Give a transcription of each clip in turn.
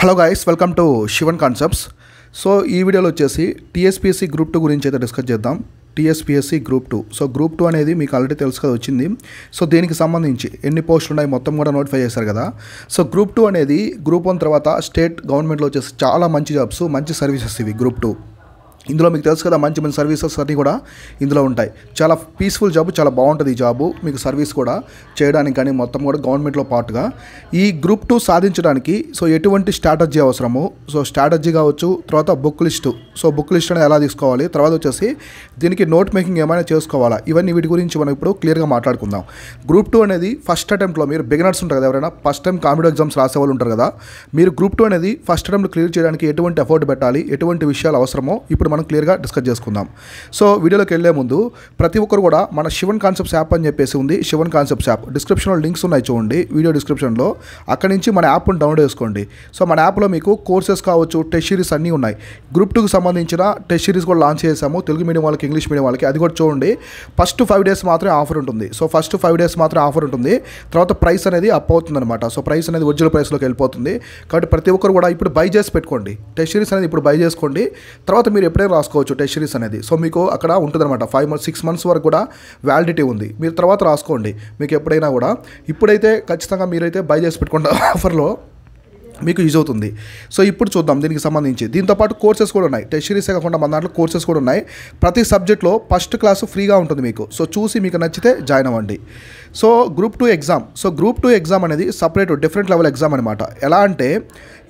hello guys welcome to Shivan Concepts so ఈ వీడియోలో వచ్చేసి టీఎస్పీఎస్సీ గ్రూప్ టూ గురించి అయితే డిస్కస్ చేద్దాం TSPSC group two so group two అనేది మీకు ఆల్రెడీ తెలుసు కదా వచ్చింది సో దీనికి సంబంధించి ఎన్ని పోస్టులు ఉన్నాయి మొత్తం కూడా నోటిఫై చేశారు కదా సో గ్రూప్ టూ అనేది గ్రూప్ వన్ తర్వాత స్టేట్ గవర్నమెంట్లో వచ్చేసి చాలా మంచి జాబ్స్ మంచి సర్వీసెస్ ఇవి గ్రూప్ టూ ఇందులో మీకు తెలుసు కదా మంచి మంచి సర్వీసెస్ అన్నీ కూడా ఇందులో ఉంటాయి చాలా పీస్ఫుల్ జాబ్ చాలా బాగుంటుంది ఈ జాబు మీకు సర్వీస్ కూడా చేయడానికి కానీ మొత్తం కూడా గవర్నమెంట్లో పాటుగా ఈ గ్రూప్ టూ సాధించడానికి సో ఎటువంటి స్ట్రాటజీ అవసరము సో స్ట్రాటజీ కావచ్చు తర్వాత book list so book list అనేది ఎలా తీసుకోవాలి తర్వాత వచ్చేసి దీనికి నోట్ మేకింగ్ ఏమైనా చేసుకోవాలా ఇవన్నీ వీటి గురించి మనం ఇప్పుడు క్లియర్గా మాట్లాడుకుందాం గ్రూప్ టూ అనేది ఫస్ట్ అటెంప్ట్లో మీరు బిగినర్స్ ఉంటారు కదా ఎవరైనా ఫస్ట్ టైం కాంపిటేటివ్ ఎగ్జామ్స్ రాసే వాళ్ళు ఉంటారు కదా మీరు గ్రూప్ టూ అనేది ఫస్ట్ అటెంప్ట్ క్లియర్ చేయడానికి ఎటువంటి ఎఫర్ట్ పెట్టాలి ఎటువంటి విషయాలు అవసరమో ఇప్పుడు మనం క్లియర్గా డిస్కస్ చేసుకుందాం సో వీడియోలోకి వెళ్లే ముందు ప్రతి ఒక్కరు కూడా మన శివన్ కాన్సెప్ట్స్ యాప్ అని చెప్పేసి ఉంది శివన్ కాన్సెప్ట్స్ యాప్ డిస్క్రిప్షన్లో లింక్స్ ఉన్నాయి చూడండి వీడియో డిస్క్రిప్షన్లో అక్కడ నుంచి మన యాప్ను డౌన్లోడ్ చేసుకోండి సో మన యాప్లో మీకు కోర్సెస్ కావచ్చు టెస్ట్ సిరీస్ అన్నీ ఉన్నాయి గ్రూప్ టూకి సంబంధించిన టెస్ట్ సిరీస్ కూడా లాంచ్ చేశాము తెలుగు మీడియం వాళ్ళకి ఇంగ్లీష్ మీడియం వాళ్ళకి అది కూడా చూడండి ఫస్ట్ ఫైవ్ డేస్ మాత్రమే ఆఫర్ ఉంటుంది సో ఫస్ట్ ఫైవ్ డేస్ మాత్రం ఆఫర్ ఉంటుంది తర్వాత ప్రైస్ అనేది అప్ అవుతుంది అనమాట సో ప్రైస్ అనేది ఒరిజినల్ ప్రైస్లోకి వెళ్ళిపోతుంది కాబట్టి ప్రతి ఒక్కరు కూడా ఇప్పుడు బై చేసి పెట్టుకోండి టెస్ట్ సిరీస్ అనేది ఇప్పుడు బై చేసుకోండి తర్వాత మీరు ఎప్పుడైతే వెంటనే రాసుకోవచ్చు టెషరీస్ అనేది సో మీకు అక్కడ అనమాట ఫైవ్ మంత్స్ సిక్స్ మంత్స్ వరకు కూడా వ్యాలిడిటీ ఉంది మీరు తర్వాత రాసుకోండి మీకు ఎప్పుడైనా కూడా ఇప్పుడైతే ఖచ్చితంగా మీరైతే బై చేసి పెట్టుకుంటారు ఆఫర్లో మీకు యూజ్ అవుతుంది సో ఇప్పుడు చూద్దాం దీనికి సంబంధించి దీంతోపాటు కోర్సెస్ కూడా ఉన్నాయి టెషనరీస్ కాకుండా మన దాంట్లో కోర్సెస్ కూడా ఉన్నాయి ప్రతి సబ్జెక్ట్లో ఫస్ట్ క్లాస్ ఫ్రీగా ఉంటుంది మీకు సో చూసి మీకు నచ్చితే జాయిన్ అవ్వండి so group two exam so group two exam అనేది సపరేట్ డిఫరెంట్ లెవెల్ ఎగ్జామ్ అనమాట ఎలా అంటే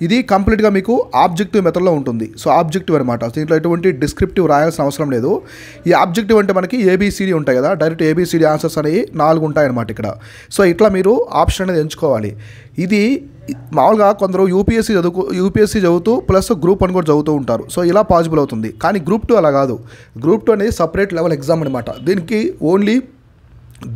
ఇది కంప్లీట్గా మీకు ఆబ్జెక్టివ్ మెథడ్లో ఉంటుంది సో ఆబ్జెక్టివ్ అనమాట దీంట్లో ఎటువంటి డిస్క్రిప్టివ్ రాయాల్సిన అవసరం లేదు ఈ ఆబ్జెక్టివ్ అంటే మనకి ఏబీసీడీ ఉంటాయి కదా డైరెక్ట్ ఏబీసీడీ ఆన్సర్స్ అనేవి నాలుగు ఉంటాయి అనమాట ఇక్కడ సో ఇట్లా మీరు ఆప్షన్ అనేది ఎంచుకోవాలి ఇది మామూలుగా కొందరు యూపీఎస్సీ చదువుకు యూపీఎస్సీ చదువుతూ ప్లస్ గ్రూప్ అని కూడా చదువుతూ ఉంటారు సో ఇలా పాసిబుల్ అవుతుంది కానీ గ్రూప్ టూ అలా కాదు గ్రూప్ టూ అనేది సపరేట్ లెవెల్ ఎగ్జామ్ అనమాట దీనికి ఓన్లీ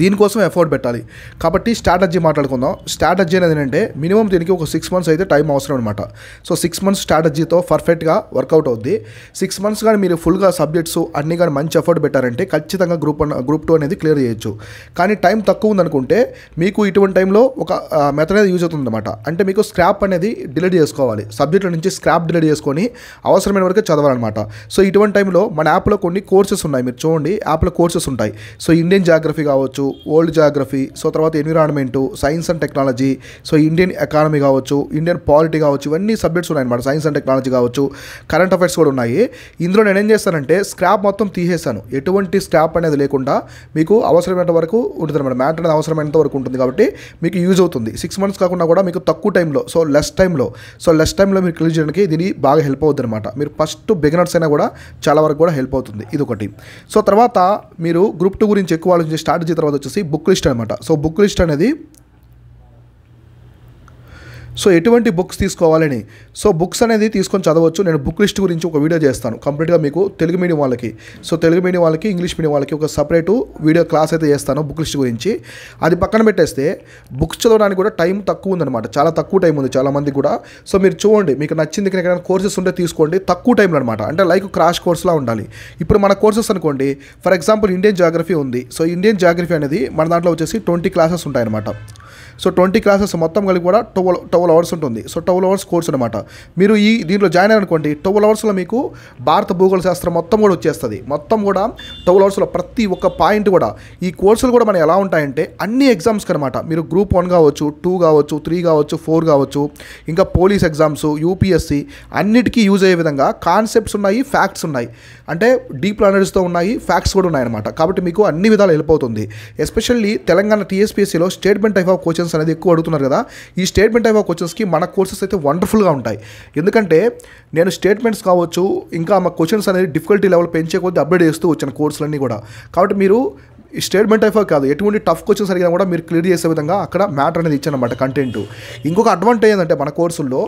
దీనికోసం ఎఫర్ట్ పెట్టాలి కాబట్టి స్ట్రాటజీ మాట్లాడుకుందాం స్ట్రాటజీ అనేది ఏంటంటే మినిమం దీనికి ఒక సిక్స్ మంత్స్ అయితే టైం అవసరం అనమాట సో సిక్స్ మంత్స్ స్ట్రాటజీతో పర్ఫెక్ట్గా వర్కౌట్ అవుద్ది సిక్స్ మంత్స్ కానీ మీరు ఫుల్గా సబ్జెక్ట్స్ అన్నీ కానీ మంచి ఎఫర్ట్ పెట్టారంటే ఖచ్చితంగా గ్రూప్ వన్ గ్రూప్ టూ అనేది క్లియర్ చేయొచ్చు కానీ టైం తక్కువ ఉందనుకుంటే మీకు ఇటువంటి టైంలో ఒక మెథడ్ అనేది యూజ్ అవుతుందన్నమాట అంటే మీకు స్క్రాప్ అనేది డిలీట్ చేసుకోవాలి సబ్జెక్టుల నుంచి స్క్రాప్ డిలీట్ చేసుకొని అవసరమైన వరకు చదవాలన్నమాట సో ఇటువంటి టైంలో మన యాప్లో కొన్ని కోర్సెస్ ఉన్నాయి మీరు చూడండి యాప్లో కోర్సెస్ ఉంటాయి సో ఇండియన్ జాగ్రఫీ కావచ్చు కావచ్చు ఓల్డ్ జాగ్రఫీ సో తర్వాత environment science and technology so Indian economy కావచ్చు ఇండియన్ పాలిటీ కావచ్చు ఇవన్నీ సబ్జెక్ట్స్ ఉన్నాయన్నమాట సైన్స్ అండ్ టెక్నాలజీ కావచ్చు కరెంట్ అఫైర్స్ కూడా ఉన్నాయి ఇందులో నేను ఏం చేస్తానంటే స్క్రాప్ మొత్తం తీసేశాను ఎటువంటి స్క్రాప్ అనేది లేకుండా మీకు అవసరమైనంత వరకు ఉంటుంది అనమాట మ్యాటర్ అనేది అవసరమైనంత వరకు ఉంటుంది కాబట్టి మీకు యూజ్ అవుతుంది సిక్స్ మంత్స్ కాకుండా కూడా మీకు తక్కువ టైంలో సో లెస్ టైంలో సో లెస్ టైంలో మీరు క్లియర్ చేయడానికి దీని బాగా హెల్ప్ అవుతుంది అనమాట మీరు ఫస్ట్ బిగినర్స్ అయినా కూడా చాలా వరకు కూడా హెల్ప్ అవుతుంది ఇది ఒకటి సో తర్వాత మీరు గ్రూప్ టూ గురించి ఎక్కువ ఆలోచించి స్టార్ట్ చేసిన తర్వాత తర్వాత వచ్చేసి బుక్ లిస్ట్ అనమాట సో బుక్ లిస్ట్ అనేది సో ఎటువంటి బుక్స్ తీసుకోవాలని సో బుక్స్ అనేది తీసుకొని చదవచ్చు నేను బుక్ లిస్ట్ గురించి ఒక వీడియో చేస్తాను కంప్లీట్గా మీకు తెలుగు మీడియం వాళ్ళకి సో తెలుగు మీడియం వాళ్ళకి ఇంగ్లీష్ మీడియం వాళ్ళకి ఒక సపరేటు వీడియో క్లాస్ అయితే చేస్తాను బుక్ లిస్ట్ గురించి అది పక్కన పెట్టేస్తే బుక్స్ చదవడానికి కూడా టైం తక్కువ ఉందన్నమాట చాలా తక్కువ టైం ఉంది చాలామంది కూడా సో మీరు చూడండి మీకు నచ్చింది ఏదైనా కోర్సెస్ ఉంటే తీసుకోండి తక్కువ టైంలో అనమాట అంటే లైక్ క్రాష్ కోర్సులా ఉండాలి ఇప్పుడు మన కోర్సెస్ అనుకోండి ఫర్ ఎగ్జాంపుల్ ఇండియన్ జాగ్రఫీ ఉంది సో ఇండియన్ జాగ్రఫీ అనేది మన దాంట్లో వచ్చేసి ట్వంటీ క్లాసెస్ ఉంటాయన్నమాట సో ట్వంటీ క్లాసెస్ మొత్తం కలిపి కూడా టువల్ టువల్ అవర్స్ ఉంటుంది సో టువల్ అవర్స్ కోర్స్ అనమాట మీరు ఈ దీంట్లో జాయిన్ అయ్యారనుకోండి టువల్ అవర్స్లో మీకు భారత భూగోళ శాస్త్రం మొత్తం కూడా వచ్చేస్తుంది మొత్తం కూడా టువల్ అవర్స్లో ప్రతి ఒక్క పాయింట్ కూడా ఈ కోర్సులు కూడా మనం ఎలా ఉంటాయంటే అన్ని ఎగ్జామ్స్కి అనమాట మీరు గ్రూప్ వన్ కావచ్చు టూ కావచ్చు త్రీ కావచ్చు ఫోర్ కావచ్చు ఇంకా పోలీస్ ఎగ్జామ్స్ యూపీఎస్సీ అన్నిటికీ యూజ్ అయ్యే విధంగా కాన్సెప్ట్స్ ఉన్నాయి ఫ్యాక్ట్స్ ఉన్నాయి అంటే డీప్ లర్నర్స్తో ఉన్నాయి ఫ్యాక్ట్స్ కూడా ఉన్నాయన్నమాట కాబట్టి మీకు అన్ని విధాలు వెళ్ళిపోతుంది ఎస్పెషల్లీ తెలంగాణ టీఎస్పీఎస్సీలో స్టేట్మెంట్ టైప్ ఆఫ్ కోచెస్ క్వశ్చన్స్ అనేది ఎక్కువ అడుగుతున్నారు కదా ఈ స్టేట్మెంట్ టైప్ ఆఫ్ క్వశ్చన్స్కి మన కోర్సెస్ అయితే వండర్ఫుల్గా ఉంటాయి ఎందుకంటే నేను స్టేట్మెంట్స్ కావచ్చు ఇంకా మా క్వశ్చన్స్ అనేది డిఫికల్టీ లెవెల్ పెంచే కొద్దీ అప్డేట్ చేస్తూ వచ్చాను కోర్సులన్నీ కూడా కాబట్టి మీరు ఈ స్టేట్మెంట్ టైఫ్ కాదు ఎటువంటి టఫ్ క్వశ్చన్స్ అడిగినా కూడా మీరు క్లియర్ చేసే విధంగా అక్కడ మ్యాటర్ అనేది ఇచ్చానమాట కంటెంట్ ఇంకొక అడ్వాంటేజ్ ఏంటంటే మన కోర్సుల్లో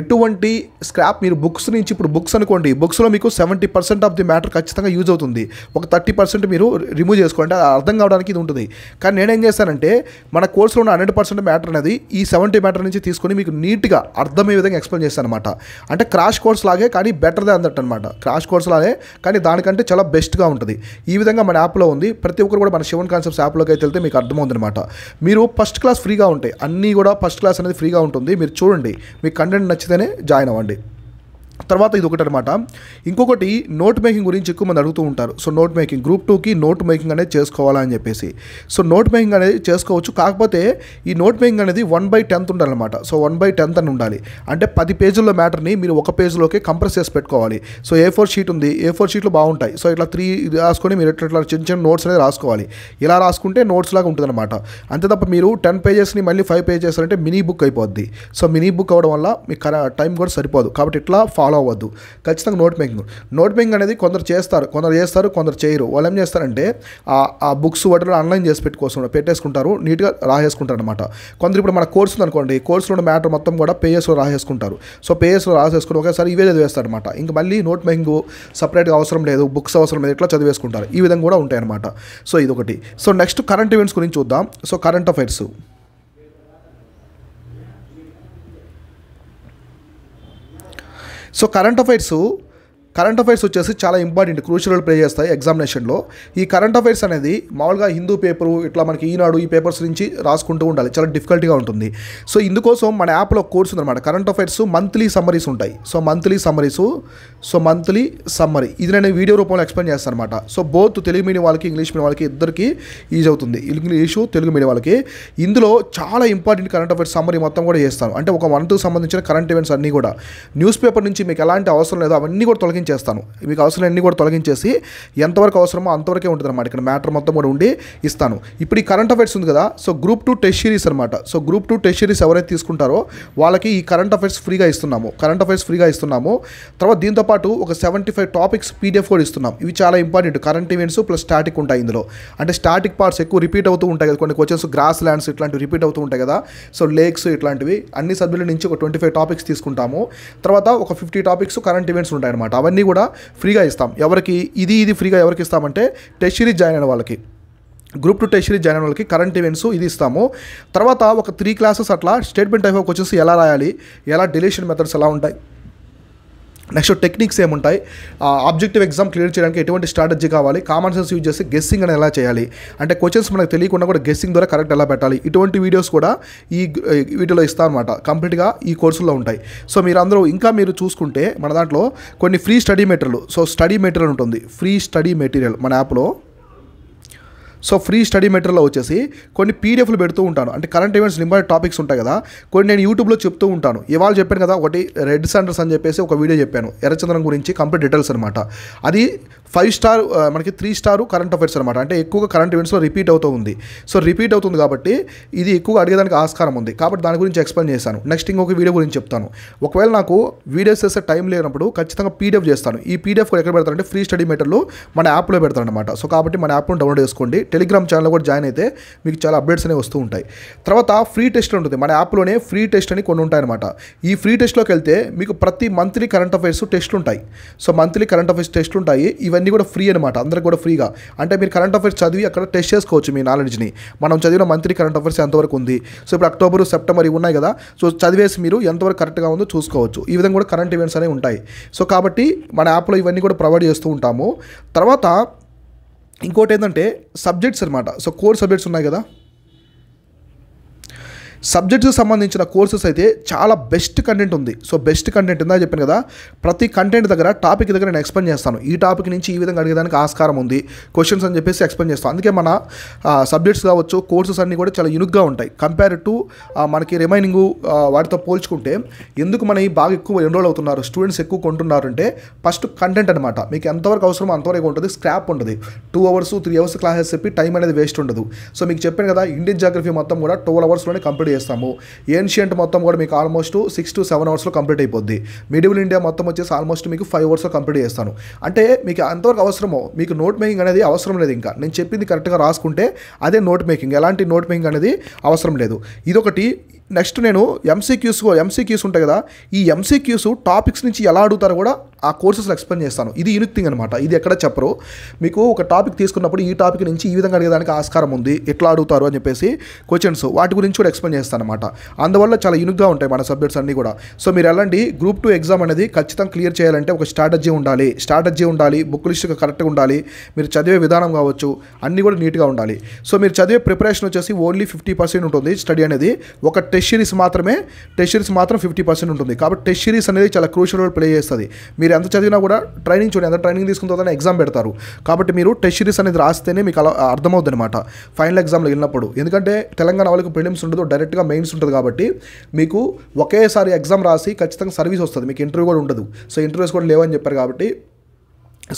ఎటువంటి స్క్రాప్ మీరు బుక్స్ నుంచి ఇప్పుడు బుక్స్ అనుకోండి బుక్స్లో మీకు seventy percent of the matter ఖచ్చితంగా యూజ్ అవుతుంది ఒక థర్టీ పర్సెంట్ మీరు రిమూవ్ చేసుకోండి అది అర్థం కావడానికి ఇది ఉంటుంది కానీ నేనేం చేశానంటే మన కోర్సులో ఉన్న హండ్రెడ్ పర్సెంట్ మ్యాటర్ అనేది ఈ సెవెంటీ మ్యాటర్ నుంచి తీసుకొని మీకు నీట్గా అర్థమయ్యే విధంగా ఎక్స్ప్లెయిన్ చేస్తాను అనమాట అంటే క్రాష్ కోర్స్ లాగే కానీ బెటర్ దే అందట్టు అనమాట క్రాష్ కోర్స్ లాగే కానీ దానికంటే చాలా బెస్ట్గా ఉంటుంది ఈ విధంగా మన యాప్లో ఉంది ప్రతి ఒక్కరు కూడా మన శివన్ కాన్సెప్ట్స్ యాప్లోకి అయితే వెళ్తే మీకు అర్థమవుతుందన్నమాట మీరు ఫస్ట్ క్లాస్ ఫ్రీగా ఉంటాయి అన్నీ కూడా ఫస్ట్ క్లాస్ అనేది ఫ్రీగా ఉంటుంది మీరు చూడండి మీకు కంటెంట్ నచ్చితేనే జాయిన్ అవ్వండి తర్వాత ఇది ఒకటి అనమాట ఇంకొకటి నోట్ మేకింగ్ గురించి ఎక్కువ మంది అడుగుతూ ఉంటారు సో నోట్ మేకింగ్ గ్రూప్ టూకి నోట్ మేకింగ్ అనేది చేసుకోవాలా అని చెప్పేసి సో నోట్ మేకింగ్ అనేది చేసుకోవచ్చు కాకపోతే ఈ నోట్ మేకింగ్ అనేది వన్ బై టెన్త్ ఉండాలన్నమాట సో వన్ బై టెన్త్ అని ఉండాలి అంటే పది పేజీల్లో మ్యాటర్ని మీరు ఒక పేజీలోకి కంప్రెస్ చేసి పెట్టుకోవాలి సో ఏ ఫోర్ షీట్ ఉంది ఏ ఫోర్ షీట్లు బాగుంటాయి సో ఇట్లా త్రీ ఇది రాసుకొని మీరు ఇట్లా ఇట్లా చిన్న చిన్న నోట్స్ అనేది రాసుకోవాలి ఇలా రాసుకుంటే నోట్స్ లాగా ఉంటుంది అనమాట అంతే తప్ప మీరు టెన్ పేజెస్ని మళ్ళీ ఫైవ్ పేజెస్ అంటే మినీ బుక్ అయిపోద్ది సో మినీ బుక్ అవ్వడం వల్ల మీకు టైం కూడా సరిపోదు కాబట్టి ఇట్లా ఫాలో అవ్వద్దు ఖచ్చితంగా నోట్ మేకింగ్ నోట్ మేకింగ్ అనేది కొందరు చేస్తారు కొందరు చేస్తారు కొందరు చేయరు వాళ్ళు ఏం చేస్తారంటే ఆ బుక్స్ వాటిలో ఆన్లైన్ చేసి పెట్టుకోసం పెట్టేసుకుంటారు నీట్గా రాసేసుకుంటారు అనమాట కొందరు ఇప్పుడు మన కోర్సు అనుకోండి కోర్సులో ఉన్న మ్యాటర్ మొత్తం కూడా పేఎస్లో రాసేసుకుంటారు సో పేఎస్లో రాసేసుకుని ఒకేసారి ఇవే చదివేస్తారు అనమాట ఇంక మళ్ళీ నోట్ మేకింగ్ సపరేట్గా అవసరం లేదు బుక్స్ అవసరం లేదు ఇట్లా చదివేసుకుంటారు ఈ విధంగా కూడా ఉంటాయన్నమాట సో ఇది ఒకటి సో నెక్స్ట్ కరెంట్ ఈవెంట్స్ గురించి చూద్దాం so current affairs so current affairs current affairs వచ్చేసి చాలా ఇంపార్టెంట్ క్రూషియల్ రోల్ ప్లే చేస్తాయి ఎగ్జామినేషన్లో ఈ కరెంట్ అఫైర్స్ అనేది మామూలుగా హిందూ పేపరు ఇట్లా మనకి ఈనాడు ఈ పేపర్స్ నుంచి రాసుకుంటూ ఉండాలి చాలా డిఫికల్ట్గా ఉంటుంది సో ఇందుకోసం మన యాప్లో కోర్స్ ఉందన్నమాట కరెంట్ అఫైర్స్ మంత్లీ సమ్మరీస్ ఉంటాయి so monthly summaries so monthly summary ఇది నేను వీడియో రూపంలో ఎక్స్ప్లెయిన్ చేస్తాను అనమాట సో బోత్ తెలుగు మీడియం వాళ్ళకి ఇంగ్లీష్ మీడియం వాళ్ళకి ఇద్దరికి ఈజీ అవుతుంది ఇంగ్లీషు తెలుగు మీడియం వాళ్ళకి ఇందులో చాలా ఇంపార్టెంట్ కరెంట్ అఫైర్స్ సమ్మరీ మొత్తం కూడా చేస్తాను అంటే ఒక మంత్కి సంబంధించిన కరెంట్ ఈవెంట్స్ అన్నీ కూడా న్యూస్ పేపర్ నుంచి మీకు ఎలాంటి అవసరం లేదో అవన్నీ కూడా తొలగించి తొలగించేస్తాను మీకు అన్ని కూడా తొలగించేసి ఎంతవరకు అవసరమో అంతవరకే ఉంటుంది అనమాట ఇక్కడ మ్యాటర్ మొత్తం కూడా ఉండి ఇస్తాను ఇప్పుడు ఈ కరెంట్ అఫైర్స్ ఉంది కదా so group two test series అనమాట so group two test series ఎవరైతే తీసుకుంటారో వాళ్ళకి ఈ కరెంట్ అఫైర్స్ ఫ్రీగా ఇస్తున్నాము కరెంట్ అఫైర్స్ ఫ్రీగా ఇస్తున్నాము తర్వాత దీంతోపాటు ఒక సెవెంటీ ఫైవ్ టాపిక్స్ పీడిఎఫ్ కూడా ఇస్తున్నాం ఇవి చాలా important current events plus static ఉంటాయి ఇందులో అంటే స్టాటిక్ పార్ట్స్ ఎక్కువ రిపీట్ అవుతూ ఉంటాయి కదా కొన్ని క్వశ్చన్స్ గ్రాస్ ల్యాండ్స్ ఇట్లాంటివి రిపీట్ అవుతూ ఉంటాయి కదా సో లేక్స్ ఇట్లాంటివి అన్ని సభ్యుల నుంచి ఒక ట్వంటీ ఫైవ్ టాపిక్స్ తీసుకుంటాము తర్వాత ఒక ఫిఫ్టీ టాపిక్స్ కరెంట్ ఈవెంట్స్ అన్నమాట అవన్నీ ఇవన్నీ కూడా ఫ్రీగా ఇస్తాం ఎవరికి ఇది ఇది ఫ్రీగా ఎవరికి ఇస్తామంటే టెస్ట్ సిరీస్ జాయిన్ అయిన వాళ్ళకి గ్రూప్ టు టెస్టరీ జాయిన్ అయిన వాళ్ళకి కరెంట్ ఈవెంట్స్ ఇది ఇస్తాము తర్వాత ఒక త్రీ క్లాసెస్ అట్లా స్టేట్మెంట్ టైప్ వచ్చేసి ఎలా రాయాలి ఎలా డిలీషన్ మెథడ్స్ ఎలా ఉంటాయి నెక్స్ట్ టెక్నిక్స్ ఏముంటాయి ఆబ్జెక్టివ్ ఎగ్జామ్ క్లియర్ చేయడానికి ఎటువంటి స్ట్రాటజీ కావాలి కామన్ సెన్స్ యూజ్ చేసి గెస్సింగ్ అని ఎలా చేయాలి అంటే క్వశ్చన్స్ మనకు తెలియకుండా కూడా గెస్సింగ్ ద్వారా కరెక్ట్ ఎలా పెట్టాలి ఇటువంటి వీడియోస్ కూడా ఈ వీటిలో ఇస్తా అనమాట కంప్లీట్గా ఈ కోర్సుల్లో ఉంటాయి సో మీరు అందరూ ఇంకా మీరు చూసుకుంటే మన దాంట్లో కొన్ని free study material so study material ఉంటుంది ఫ్రీ స్టడీ మెటీరియల్ మన యాప్లో సో ఫ్రీ స్టడీ మెటీరియల్ వచ్చేసి కొన్ని పీడిఎఫ్లు పెడుతూ ఉంటాను అంటే కరెంట్ ఈవెంట్స్ నింబర్ టాపిక్స్ ఉంటాయి కదా కొన్ని నేను యూట్యూబ్లో చెప్తూ ఉంటాను ఇవాళ చెప్పాను కదా ఒకటి రెడ్ సెంటర్స్ అని చెప్పేసి ఒక వీడియో చెప్పాను ఎర్రచంద్రం గురించి కంప్లీట్ డీటెయిల్స్ అనమాట అది ఫైవ్ స్టార్ మనకి త్రీ స్టార్ కరెంట్ అఫైర్స్ అనమాట అంటే ఎక్కువగా కరెంట్ ఈవెంట్స్లో రిపీట్ అవుతూ ఉంది సో రిపీట్ అవుతుంది కాబట్టి ఇది ఎక్కువగా అడిగేదానికి ఆస్కారం ఉంది కాబట్టి దాని గురించి ఎక్స్ప్లెయిన్ చేశాను నెక్స్ట్ ఇంకొక వీడియో గురించి చెప్తాను ఒకవేళ నాకు వీడియోస్ చేసే టైం లేనప్పుడు ఖచ్చితంగా పీడిఎఫ్ చేస్తాను ఈ పీడిఎఫ్ ఎక్కడ పెడతారంటే ఫ్రీ స్టడీ మెటీరియల్ మన యాప్లో అనమాట సో కాబట్టి మన యాప్ను డౌన్లోడ్ చేసుకోండి టెలిగ్రామ్ ఛానల్ కూడా జాయిన్ అయితే మీకు చాలా అప్డేట్స్ అనేవి వస్తూ ఉంటాయి తర్వాత ఫ్రీ టెస్ట్ ఉంటుంది మన యాప్లోనే ఫ్రీ టెస్ట్ అని కొన్ని ఉంటాయన్నమాట ఈ ఫ్రీ టెస్ట్లోకి వెళ్తే మీకు ప్రతి మంత్లీ కరెంట్ అఫైర్స్ టెస్ట్లు ఉంటాయి సో మంత్లీ కరెంట్ అఫైర్స్ టెస్ట్లు ఉంటాయి ఇవన్నీ కూడా ఫ్రీ అనమాట అందరికి కూడా ఫ్రీగా అంటే మీరు కరెంట్ అఫైర్స్ చదివి అక్కడ టెస్ట్ చేసుకోవచ్చు మీ నాలెడ్జ్ని మనం చదివిన మంత్లీ కరెంట్ అఫైర్స్ ఎంతవరకు ఉంది సో ఇప్పుడు అక్టోబర్ సెప్టెంబర్ ఇవి ఉన్నాయి కదా సో చదివేసి మీరు ఎంతవరకు కరెక్ట్గా ఉందో చూసుకోవచ్చు ఈ విధంగా కూడా కరెంట్ ఈవెంట్స్ అనేవి ఉంటాయి సో కాబట్టి మన యాప్లో ఇవన్నీ కూడా ప్రొవైడ్ చేస్తూ ఉంటాము తర్వాత ఇంకోటి ఏంటంటే సబ్జెక్ట్స్ అనమాట సో కోర్ సబ్జెక్ట్స్ ఉన్నాయి కదా సబ్జెక్ట్స్కి సంబంధించిన కోర్సెస్ అయితే చాలా బెస్ట్ కంటెంట్ ఉంది సో బెస్ట్ కంటెంట్ ఉందా చెప్పాను కదా ప్రతి కంటెంట్ దగ్గర టాపిక్ దగ్గర నేను ఎక్స్ప్లెయిన్ చేస్తాను ఈ టాపిక్ నుంచి ఈ విధంగా అడిగేదానికి ఆస్కారం ఉంది క్వశ్చన్స్ అని చెప్పేసి ఎక్స్ప్లెయిన్ చేస్తాను అందుకే మన సబ్జెక్ట్స్ కావచ్చు కోర్సెస్ అన్నీ కూడా చాలా యునిక్గా ఉంటాయి కంపేర్ టు మనకి రిమైనింగ్ వాటితో పోల్చుకుంటే ఎందుకు మన ఈ బాగా ఎక్కువ ఎన్రోల్ అవుతున్నారు స్టూడెంట్స్ ఎక్కువ కొంటున్నారు అంటే ఫస్ట్ కంటెంట్ అనమాట మీకు ఎంతవరకు అవసరమో అంతవరకు ఉంటుంది స్క్రాప్ ఉంటుంది two hours three hours classes చెప్పి టైం అనేది వేస్ట్ ఉండదు సో మీకు చెప్పాను కదా ఇండియన్ జాగ్రఫీ మొత్తం కూడా ట్వెల్వ్ అవర్స్లోనే కంప్లీట్ కూడా చేస్తాము ఏన్షియంట్ మొత్తం కూడా మీకు ఆల్మోస్ట్ సిక్స్ టు సెవెన్ అవర్స్లో కంప్లీట్ అయిపోద్ది మిడిల్ ఇండియా మొత్తం వచ్చేసి ఆల్మోస్ట్ మీకు ఫైవ్ అవర్స్లో కంప్లీట్ చేస్తాను అంటే మీకు అంతవరకు అవసరమో మీకు నోట్ మేకింగ్ అనేది అవసరం లేదు ఇంకా నేను చెప్పింది కరెక్ట్గా రాసుకుంటే అదే నోట్ మేకింగ్ ఎలాంటి నోట్ మేకింగ్ అనేది అవసరం లేదు ఇదొకటి నెక్స్ట్ నేను ఎంసీక్యూస్ ఎంసీక్యూస్ ఉంటాయి కదా ఈ ఎంసీక్యూస్ టాపిక్స్ నుంచి ఎలా అడుగుతారో కూడా ఆ కోర్సెస్లో ఎక్స్ప్లెయిన్ చేస్తాను ఇది యూనిక్ థింగ్ అనమాట ఇది ఎక్కడ చెప్పరు మీకు ఒక టాపిక్ తీసుకున్నప్పుడు ఈ టాపిక్ నుంచి ఈ విధంగా అడిగేదానికి ఆస్కారం ఉంది ఎట్లా అడుగుతారు అని చెప్పేసి క్వశ్చన్స్ వాటి గురించి కూడా ఎక్స్ప్లెయిన్ చేస్తాను అనమాట అందువల్ల చాలా యూనిక్గా ఉంటాయి మన సబ్జెక్ట్స్ అన్నీ కూడా సో మీరు వెళ్ళండి గ్రూప్ టూ ఎగ్జామ్ అనేది ఖచ్చితంగా క్లియర్ చేయాలంటే ఒక స్ట్రాటజీ ఉండాలి స్ట్రాటజీ ఉండాలి బుక్ లిస్ట్ కరెక్ట్గా ఉండాలి మీరు చదివే విధానం కావచ్చు అన్నీ కూడా నీట్గా ఉండాలి సో మీరు చదివే ప్రిపరేషన్ వచ్చేసి ఓన్లీ ఫిఫ్టీ పర్సెంట్ ఉంటుంది స్టడీ అనేది ఒక టెస్ట్ సిరీస్ మాత్రమే టెస్ట్ సిరీస్ మాత్రం ఫిఫ్టీ పర్సెంట్ ఉంటుంది కాబట్టి టెస్ట్ సిరీస్ అనేది చాలా క్రూషియల్ రోల్ ప్లే చేస్తుంది మీరు ఎంత చదివినా కూడా ట్రైనింగ్ చూడండి ఎంత ట్రైనింగ్ తీసుకున్న తర్వాత ఎగ్జామ్ పెడతారు కాబట్టి మీరు టెస్ట్ సిరీస్ అనేది రాస్తేనే మీకు అలా అర్థమవుతుంది అనమాట ఫైనల్ ఎగ్జామ్లో వెళ్ళినప్పుడు ఎందుకంటే తెలంగాణ వాళ్ళకి ప్రిలిమ్స్ ఉండదు డైరెక్ట్గా మెయిన్స్ ఉంటుంది కాబట్టి మీకు ఒకేసారి ఎగ్జామ్ రాసి ఖచ్చితంగా సర్వీస్ వస్తుంది మీకు ఇంటర్వ్యూ కూడా ఉండదు సో ఇంటర్వ్యూస్ కూడా లేవని చెప్పారు కాబట్టి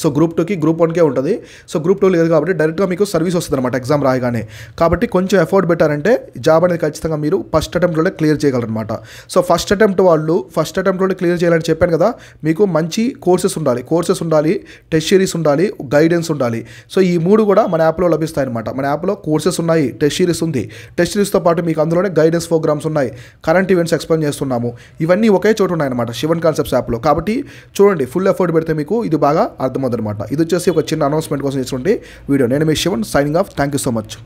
సో గ్రూప్ టూకి గ్రూప్ వన్కే ఉంటుంది సో గ్రూప్ టూ లేదు కాబట్టి డైరెక్ట్గా మీకు సర్వీస్ వస్తుంది అనమాట ఎగ్జామ్ రాయగానే కాబట్టి కొంచెం ఎఫర్ట్ పెట్టారంటే జాబ్ అనేది ఖచ్చితంగా మీరు ఫస్ట్ అటెంప్ట్లోనే క్లియర్ చేయగలరనమాట సో ఫస్ట్ అటెంప్ట్ వాళ్ళు ఫస్ట్ అటెంప్ట్లోనే క్లియర్ చేయాలని చెప్పాను కదా మీకు మంచి కోర్సెస్ ఉండాలి కోర్సెస్ ఉండాలి టెస్ట్ సిరీస్ ఉండాలి గైడెన్స్ ఉండాలి సో ఈ మూడు కూడా మన యాప్లో లభిస్తాయి అనమాట మన యాప్లో కోర్సెస్ ఉన్నాయి టెస్ట్ సిరీస్ ఉంది టెస్ట్ సిరీస్తో పాటు మీకు అందులోనే గైడెన్స్ ప్రోగ్రామ్స్ ఉన్నాయి కరెంట్ ఈవెంట్స్ ఎక్స్ప్లెయిన్ చేస్తున్నాము ఇవన్నీ ఒకే చోటు ఉన్నాయన్నమాట శివన్ కాన్సెప్ట్స్ యాప్లో కాబట్టి చూడండి ఫుల్ ఎఫర్ట్ పెడితే మీకు ఇది బాగా అర్థం అర్థమవుతుందన్నమాట ఇది వచ్చేసి ఒక చిన్న అనౌన్స్మెంట్ కోసం చేసుకుంటే వీడియో నేను మీ Shivan signing off thank you so much